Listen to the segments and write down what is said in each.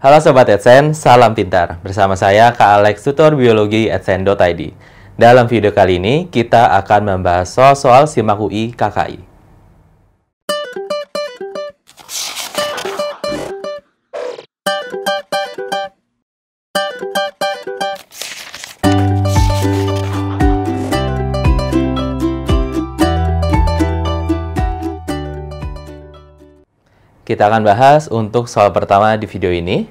Halo Sobat AdSense, salam pintar. Bersama saya Kak Alex, tutor biologi AdSense.id. Dalam video kali ini, kita akan membahas soal-soal SIMAK UI KKI. Kita akan bahas untuk soal pertama di video ini.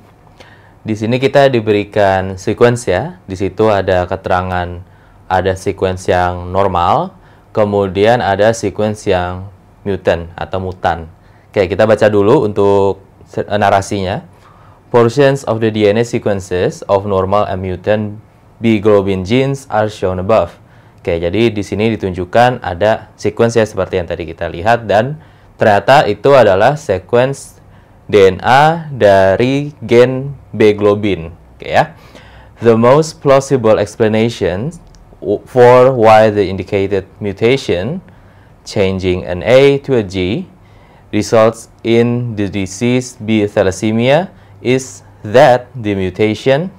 Di sini kita diberikan sequence ya. Di situ ada keterangan ada sequence yang normal, kemudian ada sequence yang mutant atau mutan. Oke, kita baca dulu untuk eh, narasinya. Portions of the DNA sequences of normal and mutant B globin genes are shown above. Oke, jadi di sini ditunjukkan ada sequence ya seperti yang tadi kita lihat dan Ternyata itu adalah sequence DNA dari gen B globin. Okay, ya. The most plausible explanation for why the indicated mutation changing an A to a G results in the disease B thalassemia is that the mutation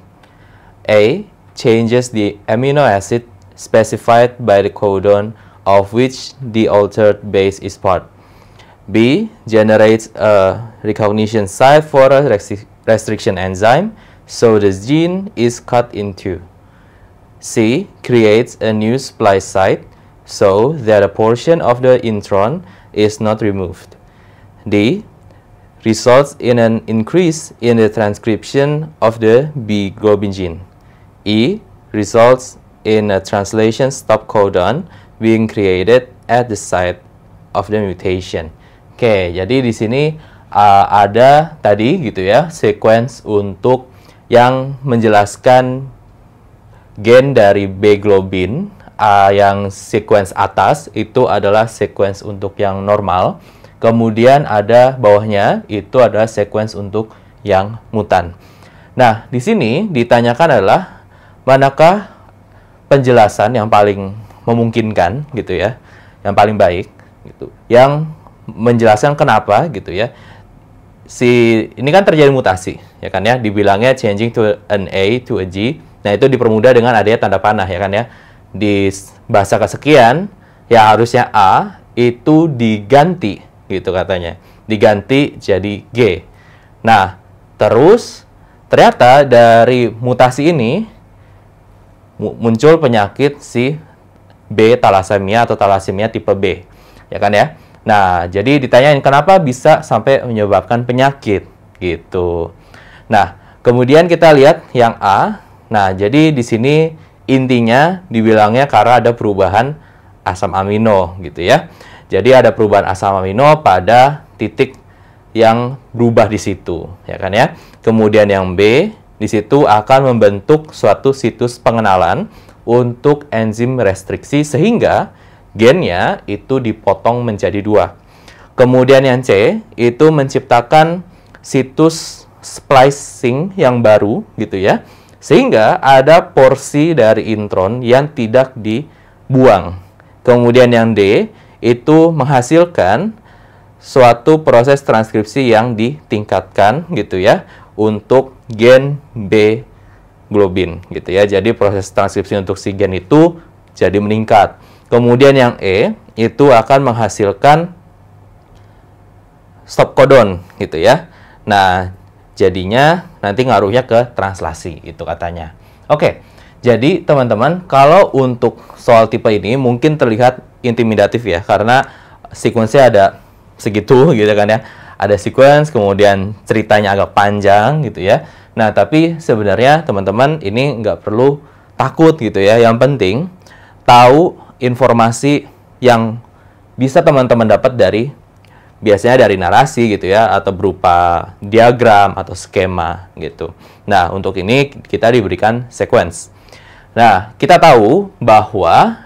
A changes the amino acid specified by the codon of which the altered base is part. B generates a recognition site for a restriction enzyme, so the gene is cut in two. C creates a new splice site, so that a portion of the intron is not removed. D results in an increase in the transcription of the B globin gene. E results in a translation stop codon being created at the site of the mutation. Oke, jadi di sini uh, ada tadi gitu ya sequence untuk yang menjelaskan gen dari B globin uh, yang sequence atas itu adalah sequence untuk yang normal. Kemudian ada bawahnya itu adalah sequence untuk yang mutan. Nah, di sini ditanyakan adalah manakah penjelasan yang paling memungkinkan gitu ya, yang paling baik gitu. Yang menjelaskan kenapa gitu ya si ini kan terjadi mutasi ya kan ya dibilangnya changing to an A to a G nah itu dipermudah dengan adanya tanda panah ya kan ya di bahasa kesekian ya harusnya A itu diganti gitu katanya diganti jadi G nah terus ternyata dari mutasi ini muncul penyakit si B talasemia atau talasemia tipe B ya kan ya Nah, jadi ditanyain kenapa bisa sampai menyebabkan penyakit gitu. Nah, kemudian kita lihat yang A. Nah, jadi di sini intinya dibilangnya karena ada perubahan asam amino gitu ya. Jadi ada perubahan asam amino pada titik yang berubah di situ, ya kan ya. Kemudian yang B, di situ akan membentuk suatu situs pengenalan untuk enzim restriksi sehingga gennya itu dipotong menjadi dua. Kemudian yang C itu menciptakan situs splicing yang baru gitu ya. Sehingga ada porsi dari intron yang tidak dibuang. Kemudian yang D itu menghasilkan suatu proses transkripsi yang ditingkatkan gitu ya untuk gen B globin gitu ya. Jadi proses transkripsi untuk si gen itu jadi meningkat. Kemudian yang E itu akan menghasilkan stop kodon gitu ya. Nah, jadinya nanti ngaruhnya ke translasi itu katanya. Oke. Jadi teman-teman, kalau untuk soal tipe ini mungkin terlihat intimidatif ya karena sequence-nya ada segitu gitu kan ya. Ada sequence, kemudian ceritanya agak panjang gitu ya. Nah, tapi sebenarnya teman-teman ini nggak perlu takut gitu ya. Yang penting tahu informasi yang bisa teman-teman dapat dari biasanya dari narasi gitu ya atau berupa diagram atau skema gitu. Nah, untuk ini kita diberikan sequence. Nah, kita tahu bahwa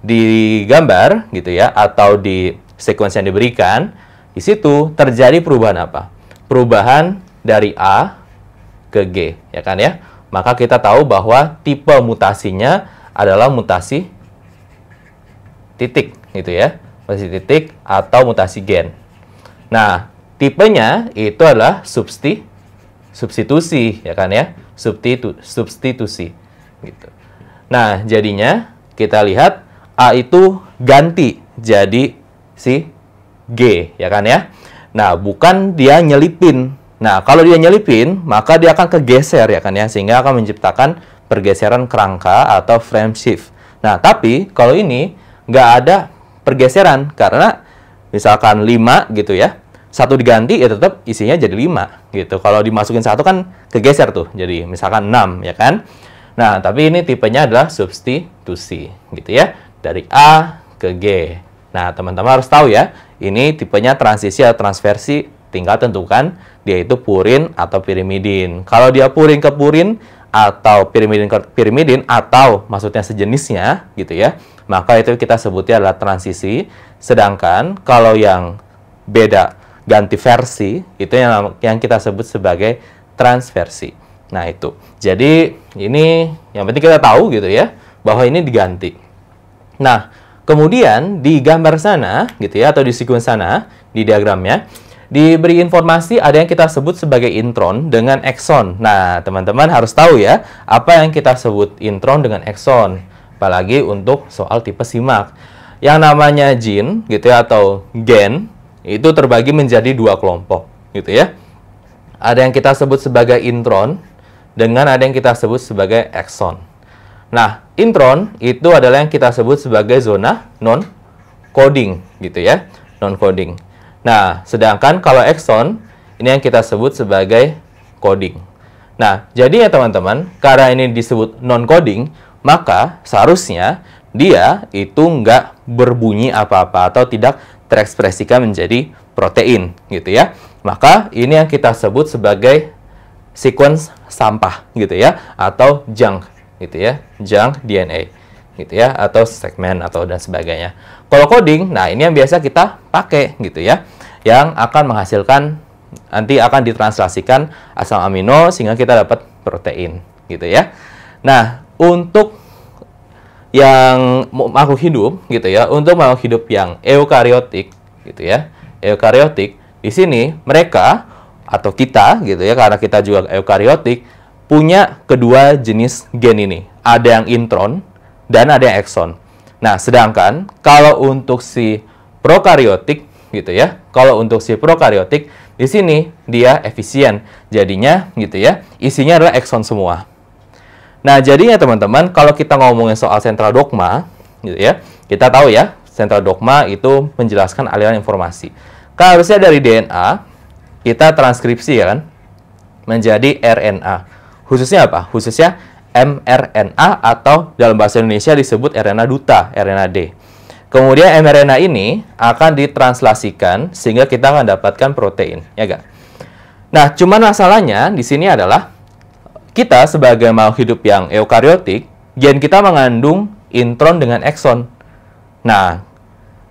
di gambar gitu ya atau di sequence yang diberikan, di situ terjadi perubahan apa? Perubahan dari A ke G, ya kan ya? Maka kita tahu bahwa tipe mutasinya adalah mutasi titik gitu ya. Mutasi titik atau mutasi gen. Nah, tipenya itu adalah substi substitusi ya kan ya. Substitu, substitusi gitu. Nah, jadinya kita lihat A itu ganti jadi si G ya kan ya. Nah, bukan dia nyelipin. Nah, kalau dia nyelipin, maka dia akan kegeser ya kan ya sehingga akan menciptakan pergeseran kerangka atau frame shift. Nah, tapi kalau ini nggak ada pergeseran karena misalkan 5 gitu ya, satu diganti ya tetap isinya jadi 5 gitu. Kalau dimasukin satu kan kegeser tuh, jadi misalkan 6 ya kan. Nah, tapi ini tipenya adalah substitusi gitu ya, dari A ke G. Nah, teman-teman harus tahu ya, ini tipenya transisi atau transversi tinggal tentukan dia itu purin atau pirimidin. Kalau dia purin ke purin, atau pirimidin pirimidin atau maksudnya sejenisnya gitu ya maka itu kita sebutnya adalah transisi sedangkan kalau yang beda ganti versi itu yang yang kita sebut sebagai transversi nah itu jadi ini yang penting kita tahu gitu ya bahwa ini diganti nah kemudian di gambar sana gitu ya atau di sekuens sana di diagramnya Diberi informasi ada yang kita sebut sebagai intron dengan exon. Nah, teman-teman harus tahu ya, apa yang kita sebut intron dengan exon. Apalagi untuk soal tipe simak. Yang namanya jin gitu ya atau gen itu terbagi menjadi dua kelompok gitu ya. Ada yang kita sebut sebagai intron dengan ada yang kita sebut sebagai exon. Nah, intron itu adalah yang kita sebut sebagai zona non coding gitu ya, non coding. Nah, sedangkan kalau exon ini yang kita sebut sebagai coding. Nah, jadi ya teman-teman, karena ini disebut non-coding, maka seharusnya dia itu nggak berbunyi apa-apa atau tidak terekspresikan menjadi protein gitu ya. Maka ini yang kita sebut sebagai sequence sampah gitu ya atau junk gitu ya, junk DNA gitu ya atau segmen atau dan sebagainya. Kalau coding, nah ini yang biasa kita pakai gitu ya, yang akan menghasilkan nanti akan ditranslasikan asam amino sehingga kita dapat protein gitu ya. Nah, untuk yang makhluk hidup gitu ya, untuk makhluk hidup yang eukariotik gitu ya, eukariotik di sini mereka atau kita gitu ya karena kita juga eukariotik punya kedua jenis gen ini. Ada yang intron dan ada yang exon. Nah, sedangkan kalau untuk si prokariotik gitu ya, kalau untuk si prokariotik di sini dia efisien. Jadinya gitu ya, isinya adalah exon semua. Nah, jadinya teman-teman kalau kita ngomongin soal sentral dogma gitu ya, kita tahu ya, sentral dogma itu menjelaskan aliran informasi. Kalau harusnya dari DNA kita transkripsi ya kan menjadi RNA. Khususnya apa? Khususnya mRNA atau dalam bahasa Indonesia disebut RNA duta, RNA D. Kemudian mRNA ini akan ditranslasikan sehingga kita akan dapatkan protein, ya ga. Nah, cuman masalahnya di sini adalah kita sebagai makhluk hidup yang eukariotik, gen kita mengandung intron dengan exon. Nah,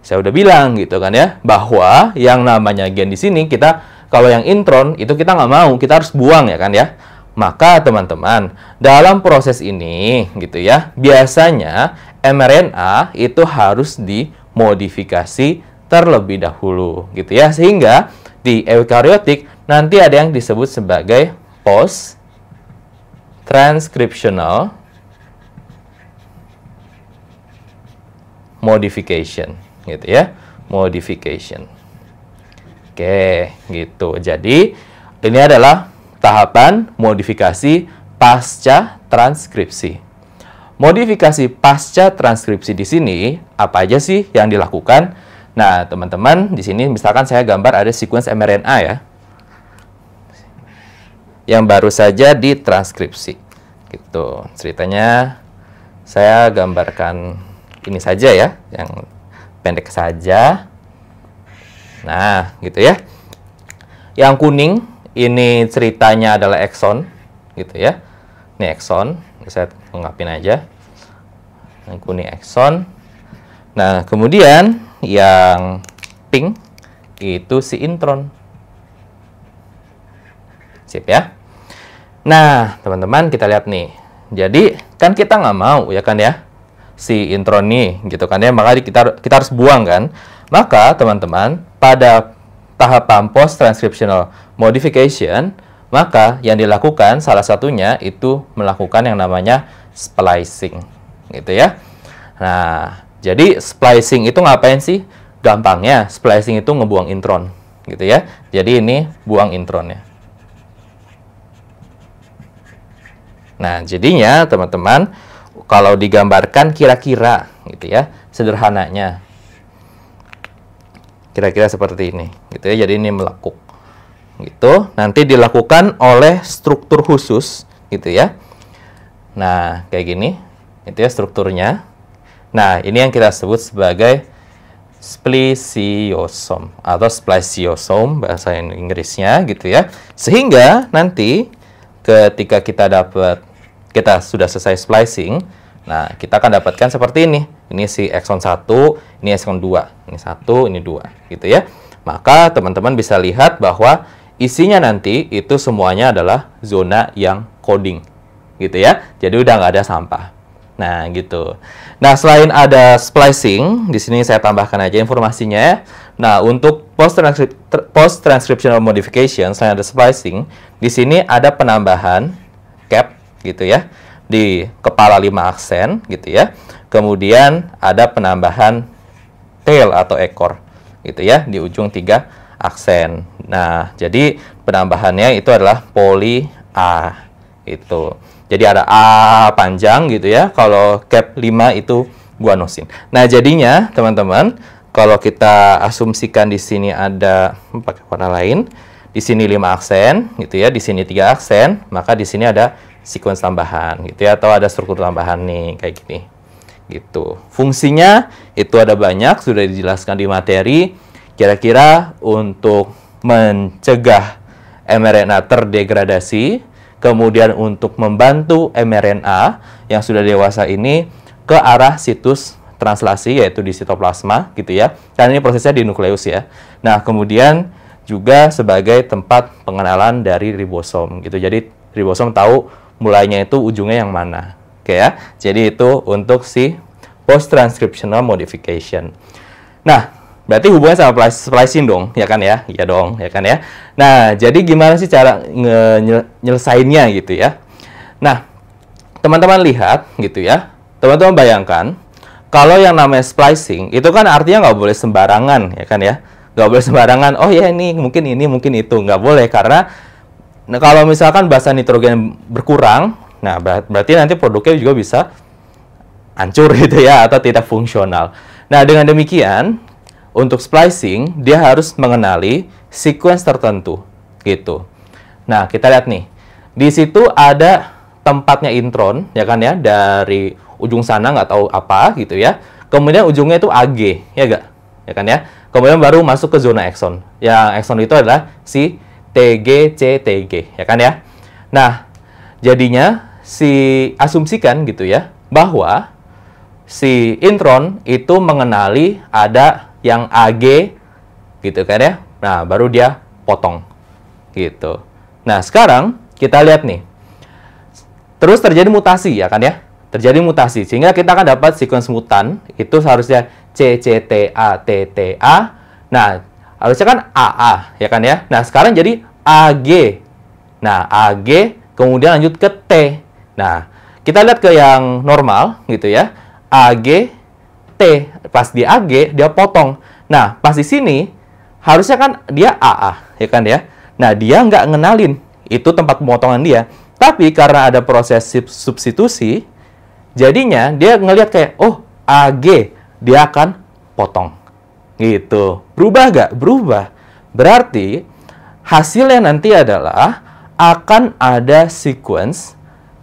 saya udah bilang gitu kan ya, bahwa yang namanya gen di sini kita kalau yang intron itu kita nggak mau, kita harus buang ya kan ya. Maka teman-teman, dalam proses ini gitu ya, biasanya mRNA itu harus dimodifikasi terlebih dahulu gitu ya sehingga di eukariotik nanti ada yang disebut sebagai post transcriptional modification gitu ya modification oke gitu jadi ini adalah tahapan modifikasi pasca transkripsi. Modifikasi pasca transkripsi di sini apa aja sih yang dilakukan? Nah, teman-teman, di sini misalkan saya gambar ada sequence mRNA ya. Yang baru saja ditranskripsi. Gitu. Ceritanya saya gambarkan ini saja ya, yang pendek saja. Nah, gitu ya. Yang kuning ini ceritanya adalah Exxon gitu ya ini Exxon saya lengkapin aja yang kuning Exxon nah kemudian yang pink itu si intron sip ya nah teman-teman kita lihat nih jadi kan kita nggak mau ya kan ya si intron nih gitu kan ya Maka kita kita harus buang kan maka teman-teman pada tahapan post transcriptional modification, maka yang dilakukan salah satunya itu melakukan yang namanya splicing, gitu ya. Nah, jadi splicing itu ngapain sih? Gampangnya, splicing itu ngebuang intron, gitu ya. Jadi ini buang intronnya. Nah, jadinya teman-teman, kalau digambarkan kira-kira, gitu ya, sederhananya, kira-kira seperti ini, gitu ya. Jadi ini melekuk gitu nanti dilakukan oleh struktur khusus gitu ya nah kayak gini itu ya strukturnya nah ini yang kita sebut sebagai splisiosom atau splisiosom bahasa Inggrisnya gitu ya sehingga nanti ketika kita dapat kita sudah selesai splicing nah kita akan dapatkan seperti ini ini si exon 1 ini exon 2 ini satu ini dua gitu ya maka teman-teman bisa lihat bahwa Isinya nanti itu semuanya adalah zona yang coding, gitu ya. Jadi udah nggak ada sampah. Nah, gitu. Nah, selain ada splicing, di sini saya tambahkan aja informasinya. ya. Nah, untuk post, -transcript, post transcriptional modification, selain ada splicing, di sini ada penambahan cap, gitu ya, di kepala 5 aksen, gitu ya. Kemudian ada penambahan tail atau ekor, gitu ya, di ujung tiga aksen. Nah, jadi penambahannya itu adalah poli A itu. Jadi ada A panjang gitu ya. Kalau cap 5 itu guanosin. Nah, jadinya teman-teman, kalau kita asumsikan di sini ada hmm, pakai warna lain, di sini 5 aksen gitu ya, di sini 3 aksen, maka di sini ada sequence tambahan gitu ya atau ada struktur tambahan nih kayak gini. Gitu. Fungsinya itu ada banyak sudah dijelaskan di materi Kira-kira untuk mencegah mRNA terdegradasi, kemudian untuk membantu mRNA yang sudah dewasa ini ke arah situs translasi yaitu di sitoplasma gitu ya. Karena ini prosesnya di nukleus ya. Nah, kemudian juga sebagai tempat pengenalan dari ribosom gitu. Jadi ribosom tahu mulainya itu ujungnya yang mana. Oke ya. Jadi itu untuk si post transcriptional modification. Nah, Berarti hubungan sama splicing dong, ya kan ya? Iya dong, ya kan ya? Nah, jadi gimana sih cara nyelesainnya gitu ya? Nah, teman-teman lihat gitu ya. Teman-teman bayangkan, kalau yang namanya splicing, itu kan artinya nggak boleh sembarangan, ya kan ya? Nggak boleh sembarangan, oh ya ini, mungkin ini, mungkin itu. Nggak boleh, karena nah, kalau misalkan basa nitrogen berkurang, nah ber berarti nanti produknya juga bisa hancur gitu ya, atau tidak fungsional. Nah, dengan demikian, untuk splicing dia harus mengenali sequence tertentu gitu. Nah, kita lihat nih. Di situ ada tempatnya intron ya kan ya dari ujung sana nggak tahu apa gitu ya. Kemudian ujungnya itu AG ya enggak? Ya kan ya. Kemudian baru masuk ke zona exon. Yang exon itu adalah si TGCTG ya kan ya. Nah, jadinya si asumsikan gitu ya bahwa si intron itu mengenali ada yang AG gitu kan ya. Nah, baru dia potong gitu. Nah, sekarang kita lihat nih. Terus terjadi mutasi ya kan ya? Terjadi mutasi sehingga kita akan dapat sequence mutan itu seharusnya CCTATTA. Nah, harusnya kan AA ya kan ya. Nah, sekarang jadi AG. Nah, AG kemudian lanjut ke T. Nah, kita lihat ke yang normal gitu ya. AG T, pas di AG dia potong. Nah, pas di sini harusnya kan dia AA, ya kan ya. Nah, dia nggak ngenalin itu tempat pemotongan dia. Tapi karena ada proses substitusi, jadinya dia ngelihat kayak oh AG dia akan potong. Gitu. Berubah nggak? Berubah. Berarti hasilnya nanti adalah akan ada sequence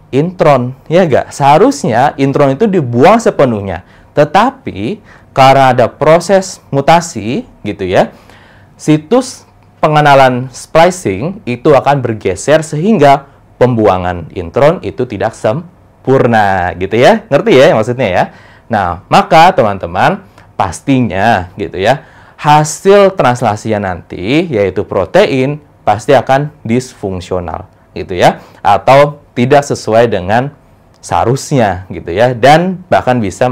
intron, ya nggak? Seharusnya intron itu dibuang sepenuhnya. Tetapi karena ada proses mutasi gitu ya, situs pengenalan splicing itu akan bergeser sehingga pembuangan intron itu tidak sempurna gitu ya. Ngerti ya maksudnya ya? Nah, maka teman-teman pastinya gitu ya, hasil translasinya nanti yaitu protein pasti akan disfungsional gitu ya atau tidak sesuai dengan seharusnya gitu ya dan bahkan bisa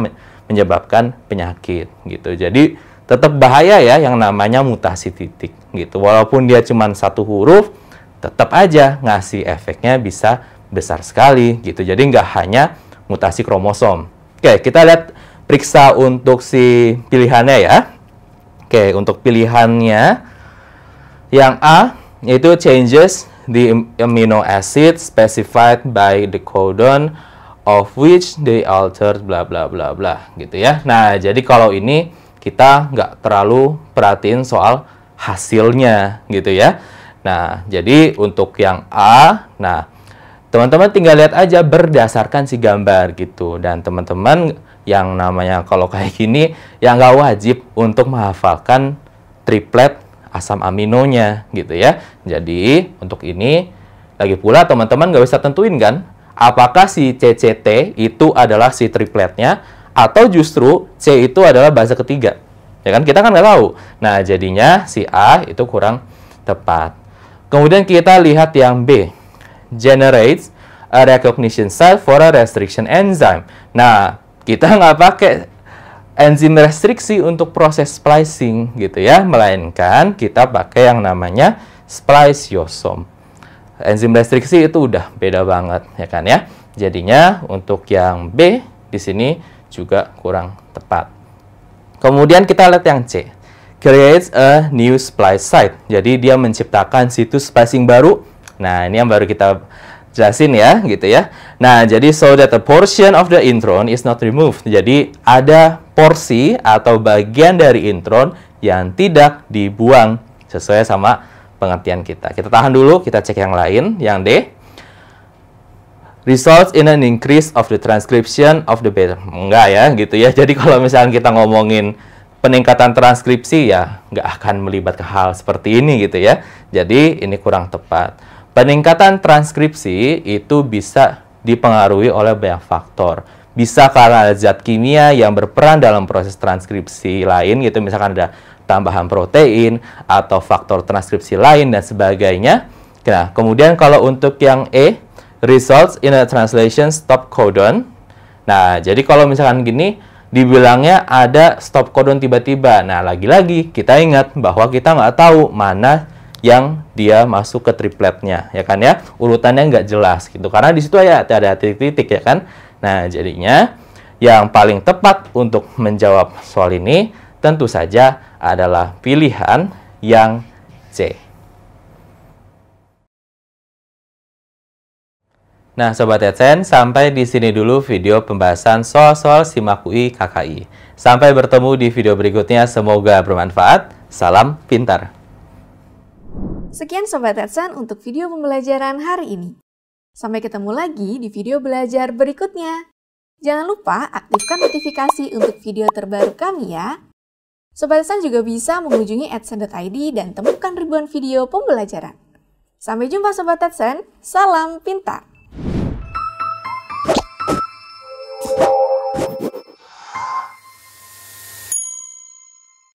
menyebabkan penyakit gitu. Jadi tetap bahaya ya yang namanya mutasi titik gitu. Walaupun dia cuma satu huruf, tetap aja ngasih efeknya bisa besar sekali gitu. Jadi nggak hanya mutasi kromosom. Oke, kita lihat periksa untuk si pilihannya ya. Oke, untuk pilihannya yang A yaitu changes di amino acid specified by the codon of which they altered bla bla bla bla gitu ya. Nah, jadi kalau ini kita nggak terlalu perhatiin soal hasilnya gitu ya. Nah, jadi untuk yang A, nah teman-teman tinggal lihat aja berdasarkan si gambar gitu dan teman-teman yang namanya kalau kayak gini yang nggak wajib untuk menghafalkan triplet asam aminonya gitu ya. Jadi untuk ini lagi pula teman-teman nggak bisa tentuin kan apakah si CCT itu adalah si tripletnya atau justru C itu adalah bahasa ketiga. Ya kan kita kan nggak tahu. Nah, jadinya si A itu kurang tepat. Kemudian kita lihat yang B. Generates a recognition site for a restriction enzyme. Nah, kita nggak pakai enzim restriksi untuk proses splicing gitu ya, melainkan kita pakai yang namanya spliceosome enzim restriksi itu udah beda banget ya kan ya. Jadinya untuk yang B di sini juga kurang tepat. Kemudian kita lihat yang C. Creates a new splice site. Jadi dia menciptakan situs splicing baru. Nah, ini yang baru kita jelasin ya gitu ya. Nah, jadi so that a portion of the intron is not removed. Jadi ada porsi atau bagian dari intron yang tidak dibuang sesuai sama pengertian kita. Kita tahan dulu, kita cek yang lain, yang D. Results in an increase of the transcription of the better. Enggak ya, gitu ya. Jadi kalau misalnya kita ngomongin peningkatan transkripsi ya nggak akan melibatkan hal seperti ini gitu ya. Jadi ini kurang tepat. Peningkatan transkripsi itu bisa dipengaruhi oleh banyak faktor. Bisa karena zat kimia yang berperan dalam proses transkripsi lain gitu, misalkan ada tambahan protein atau faktor transkripsi lain dan sebagainya. Nah, kemudian kalau untuk yang E, results in a translation stop codon. Nah, jadi kalau misalkan gini, dibilangnya ada stop codon tiba-tiba. Nah, lagi-lagi kita ingat bahwa kita nggak tahu mana yang dia masuk ke tripletnya, ya kan ya? Urutannya nggak jelas gitu. Karena di situ ya ada titik-titik ya kan? Nah, jadinya yang paling tepat untuk menjawab soal ini tentu saja adalah pilihan yang C. Nah, Sobat Etsen, sampai di sini dulu video pembahasan soal-soal simak UI KKI. Sampai bertemu di video berikutnya, semoga bermanfaat. Salam pintar! Sekian Sobat Etsen untuk video pembelajaran hari ini. Sampai ketemu lagi di video belajar berikutnya. Jangan lupa aktifkan notifikasi untuk video terbaru kami ya. Sobat San juga bisa mengunjungi adsen.id dan temukan ribuan video pembelajaran. Sampai jumpa Sobat Adsen, salam pintar!